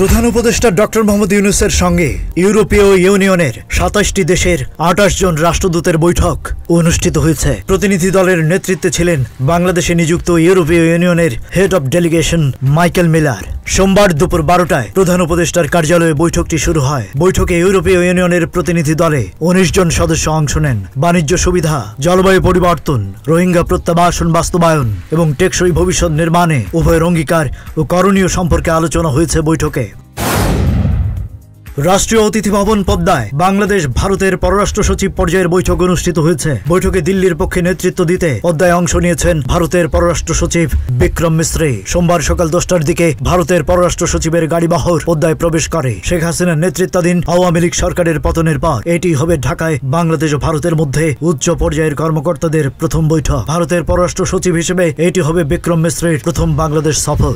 প্রধান উপদেষ্টা ডক্টর মোহাম্মদ ইউনুসের সঙ্গে ইউরোপীয় ইউনিয়নের সাতাশটি দেশের আটাশ জন রাষ্ট্রদূতের বৈঠক অনুষ্ঠিত হয়েছে প্রতিনিধি দলের নেতৃত্বে ছিলেন বাংলাদেশে নিযুক্ত ইউরোপীয় ইউনিয়নের head of delegation Michael Miller সোমবার দুপুর বারোটায় প্রধান উপদেষ্টার কার্যালয়ে বৈঠকটি শুরু হয় বৈঠকে ইউরোপীয় ইউনিয়নের প্রতিনিধি দলে উনিশ জন সদস্য অংশ নেন বাণিজ্য সুবিধা জলবায়ু পরিবর্তন রোহিঙ্গা প্রত্যাবাসন বাস্তবায়ন এবং টেকসই ভবিষ্যৎ নির্মাণে উভয়ের অঙ্গীকার ও করণীয় সম্পর্কে আলোচনা হয়েছে বৈঠকে রাষ্ট্রীয় অতিথি ভবন পদ্মায় বাংলাদেশ ভারতের পররাষ্ট্র সচিব পর্যায়ের বৈঠক অনুষ্ঠিত হয়েছে বৈঠকে দিল্লির পক্ষে নেতৃত্ব দিতে পদ্মায় অংশ নিয়েছেন ভারতের পররাষ্ট্র সচিব বিক্রম মিশ্রী সোমবার সকাল দশটার দিকে ভারতের পররাষ্ট্র সচিবের গাড়িবাহর পদ্মায় প্রবেশ করে শেখ হাসিনার নেতৃত্বাধীন আওয়ামী লীগ সরকারের পতনের পর এটি হবে ঢাকায় বাংলাদেশ ও ভারতের মধ্যে উচ্চ পর্যায়ের কর্মকর্তাদের প্রথম বৈঠক ভারতের পররাষ্ট্র সচিব হিসেবে এটি হবে বিক্রম মিশ্রীর প্রথম বাংলাদেশ সফর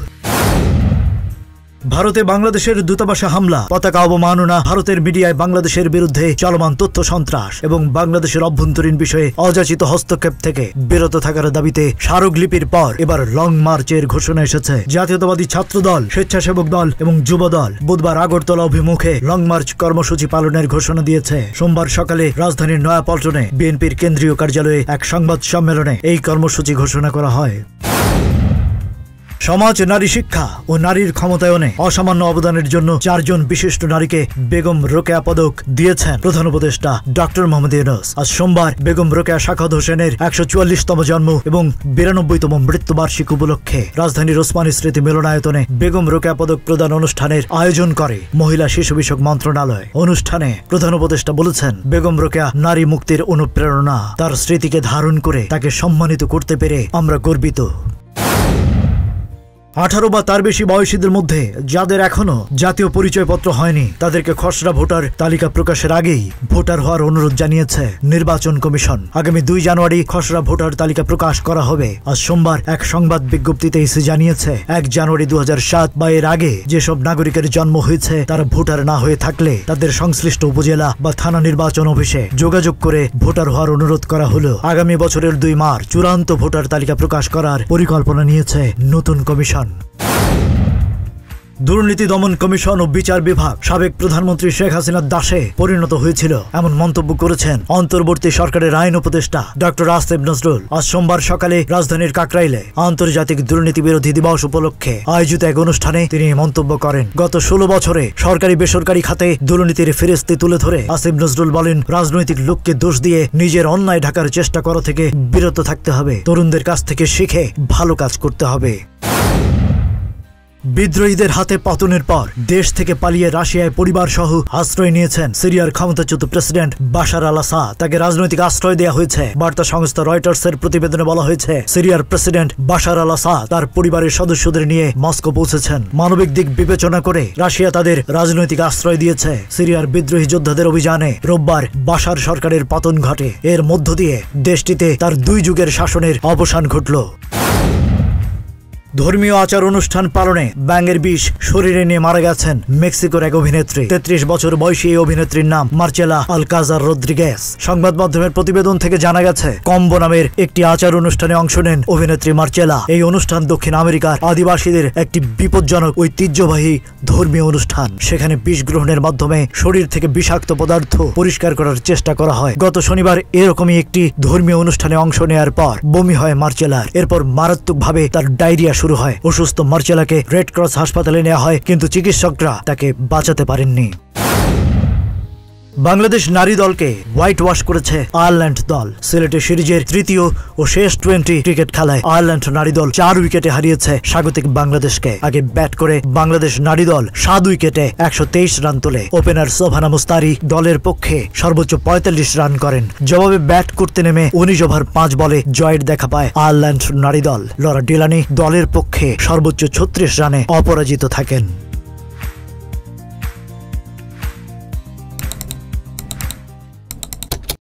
ভারতে বাংলাদেশের দূতাবাসে হামলা পতাকা অবমাননা ভারতের মিডিয়ায় বাংলাদেশের বিরুদ্ধে চলমান তথ্য সন্ত্রাস এবং বাংলাদেশের অভ্যন্তরীণ বিষয়ে অযাচিত হস্তক্ষেপ থেকে বিরত থাকার দাবিতে স্মারকলিপির পর এবার লং মার্চের ঘোষণা এসেছে জাতীয়তাবাদী ছাত্র দল স্বেচ্ছাসেবক দল এবং যুব দল বুধবার আগরতলা অভিমুখে লং মার্চ কর্মসূচি পালনের ঘোষণা দিয়েছে সোমবার সকালে রাজধানীর নয়াপল্টনে বিএনপির কেন্দ্রীয় কার্যালয়ে এক সংবাদ সম্মেলনে এই কর্মসূচি ঘোষণা করা হয় সমাজ নারী শিক্ষা ও নারীর ক্ষমতায়নে অসামান্য অবদানের জন্য চারজন বিশিষ্ট নারীকে বেগম রোকেয়া পদক দিয়েছেন প্রধান উপদেষ্টা ডক্টর মোহাম্মদ ইউনুস আজ সোমবার বেগম রোকেয়া শাখাদ হোসেনের একশো চুয়াল্লিশতম জন্ম এবং বিরানব্বইতম মৃত্যুবার্ষিক উপলক্ষে রাজধানীর ওসমানী স্মৃতি মিলনায়তনে বেগম রোকেয়া পদক প্রদান অনুষ্ঠানের আয়োজন করে মহিলা শিশু বিষয়ক মন্ত্রণালয় অনুষ্ঠানে প্রধান উপদেষ্টা বলেছেন বেগম রোকেয়া নারী মুক্তির অনুপ্রেরণা তার স্মৃতিকে ধারণ করে তাকে সম্মানিত করতে পেরে আমরা গর্বিত আঠারো বা তার বেশি বয়সীদের মধ্যে যাদের এখনও জাতীয় পরিচয়পত্র হয়নি তাদেরকে খসড়া ভোটার তালিকা প্রকাশের আগেই ভোটার হওয়ার অনুরোধ জানিয়েছে নির্বাচন কমিশন আগামী দুই জানুয়ারি খসড়া ভোটার তালিকা প্রকাশ করা হবে আজ সোমবার এক সংবাদ বিজ্ঞপ্তিতে ইসি জানিয়েছে এক জানুয়ারি দু সাত বা এর আগে যেসব নাগরিকের জন্ম হয়েছে তারা ভোটার না হয়ে থাকলে তাদের সংশ্লিষ্ট উপজেলা বা থানা নির্বাচন অফিসে যোগাযোগ করে ভোটার হওয়ার অনুরোধ করা হলো আগামী বছরের দুই মার্চ চূড়ান্ত ভোটার তালিকা প্রকাশ করার পরিকল্পনা নিয়েছে নতুন কমিশন প্রতিষ্ঠান দুর্নীতি দমন কমিশন ও বিচার বিভাগ সাবেক প্রধানমন্ত্রী শেখ হাসিনার দাসে পরিণত হয়েছিল এমন মন্তব্য করেছেন অন্তর্বর্তী সরকারের আইন উপদেষ্টা ডক্টর আসেফ নজরুল আজ সোমবার সকালে রাজধানীর কাকরাইলে আন্তর্জাতিক দুর্নীতি বিরোধী দিবস উপলক্ষে আয়োজিত এক অনুষ্ঠানে তিনি মন্তব্য করেন গত ষোলো বছরে সরকারি বেসরকারি খাতে দুর্নীতির ফিরিস্তি তুলে ধরে আসেফ নজরুল বলেন রাজনৈতিক লোককে দোষ দিয়ে নিজের অন্যায় ঢাকার চেষ্টা করা থেকে বিরত থাকতে হবে তরুণদের কাছ থেকে শিখে ভালো কাজ করতে হবে বিদ্রোহীদের হাতে পতনের পর দেশ থেকে পালিয়ে রাশিয়ায় পরিবার সহ আশ্রয় নিয়েছেন সিরিয়ার ক্ষমতাচ্যুত প্রেসিডেন্ট বাশার আল আসা তাকে রাজনৈতিক আশ্রয় দেওয়া হয়েছে বার্তা সংস্থা রয়টার্সের প্রতিবেদনে বলা হয়েছে সিরিয়ার প্রেসিডেন্ট বাশার আল আসা তার পরিবারের সদস্যদের নিয়ে মস্কো পৌঁছেছেন মানবিক দিক বিবেচনা করে রাশিয়া তাদের রাজনৈতিক আশ্রয় দিয়েছে সিরিয়ার বিদ্রোহী যোদ্ধাদের অভিযানে রোববার বাশার সরকারের পতন ঘটে এর মধ্য দিয়ে দেশটিতে তার দুই যুগের শাসনের অবসান ঘটল ধর্মীয় আচার অনুষ্ঠান পালনে ব্যাঙের বিষ শরীরে নিয়ে মারা গেছেন মেক্সিকোর এক অভিনেত্রী তেত্রিশ বছর বয়সী এই অভিনেত্রীর নাম মার্চেলা আলকাজার রদ্রিগেস সংবাদ মাধ্যমের প্রতিবেদন থেকে জানা গেছে কম্বো নামের একটি আচার অনুষ্ঠানে অংশ নেন অভিনেত্রী মার্চেলা এই অনুষ্ঠান দক্ষিণ আমেরিকার আদিবাসীদের একটি বিপজ্জনক ঐতিহ্যবাহী ধর্মীয় অনুষ্ঠান সেখানে বিষ গ্রহণের মাধ্যমে শরীর থেকে বিষাক্ত পদার্থ পরিষ্কার করার চেষ্টা করা হয় গত শনিবার এরকমই একটি ধর্মীয় অনুষ্ঠানে অংশ নেয়ার পর বমি হয় মার্চেলার এরপর মারাত্মকভাবে তার ডায়রিয়া শুরু হয় অসুস্থ মার্চেলাকে রেড ক্রস হাসপাতালে নেওয়া হয় কিন্তু চিকিৎসকরা তাকে বাঁচাতে পারেননি বাংলাদেশ নারী দলকে হোয়াইট ওয়াশ করেছে আয়ারল্যান্ড দল সিলেটে সিরিজের তৃতীয় ও শেষ টোয়েন্টি ক্রিকেট খেলায় আয়ারল্যান্ড নারী দল চার উইকেটে হারিয়েছে স্বাগতিক বাংলাদেশকে আগে ব্যাট করে বাংলাদেশ নারী দল সাত উইকেটে একশো রান তোলে ওপেনার সোভানা মুস্তারি দলের পক্ষে সর্বোচ্চ পঁয়তাল্লিশ রান করেন জবাবে ব্যাট করতে নেমে উনিশ ওভার পাঁচ বলে জয়ের দেখা পায় আয়ারল্যান্ড নারী দল লরা ডিলানি দলের পক্ষে সর্বোচ্চ ছত্রিশ রানে অপরাজিত থাকেন